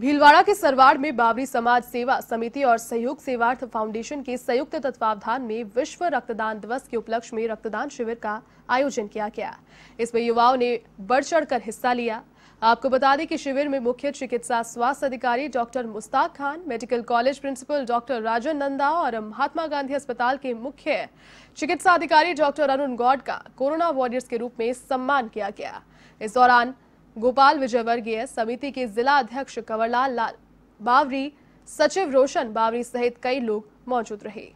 भीलवाड़ा के सरवाड़ में बाबरी समाज सेवा समिति और सहयोग सेवार्थ फाउंडेशन के संयुक्त तत्वावधान में विश्व रक्तदान दिवस के उपलक्ष्य में रक्तदान शिविर का आयोजन किया गया इसमें युवाओं ने बढ़ चढ़कर हिस्सा लिया आपको बता दें कि शिविर में मुख्य चिकित्सा स्वास्थ्य अधिकारी doctor Mushtaq Khan medical college principal doctor Rajan Nanda और महात्मा गांधी अस्पताल के मुख्य चिकित्सा अधिकारी डॉक्टर अरुण गौड का कोरोना वॉरियर्स के रूप में सम्मान किया गया इस दौरान गोपाल विजयवर्गीय समिति के जिला अध्यक्ष कंवरलाल लाल बावरी सचिव रोशन बावरी सहित कई लोग मौजूद रहे